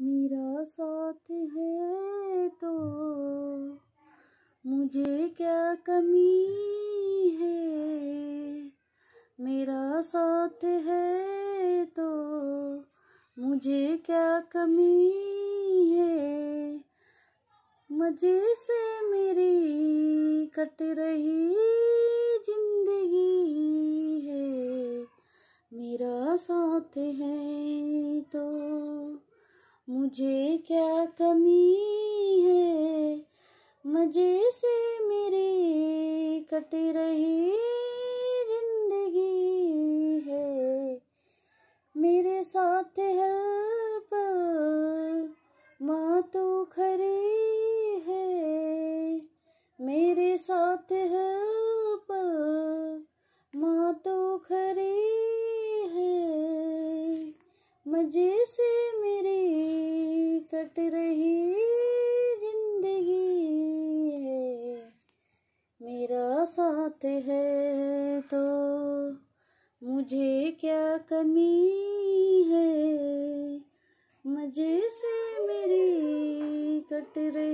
मेरा साथ है तो मुझे क्या कमी है मेरा साथ है तो मुझे क्या कमी है मजे से मेरी कट रही जिंदगी है मेरा साथ है मुझे क्या कमी है मजे से मेरी कट रही जिंदगी है मेरे साथ हेल्प माँ तो खरी है मेरे साथ हेल्प माँ तो खरी है मजे से मेरे कट रही जिंदगी है मेरा साथ है तो मुझे क्या कमी है मजे से मेरी कट रही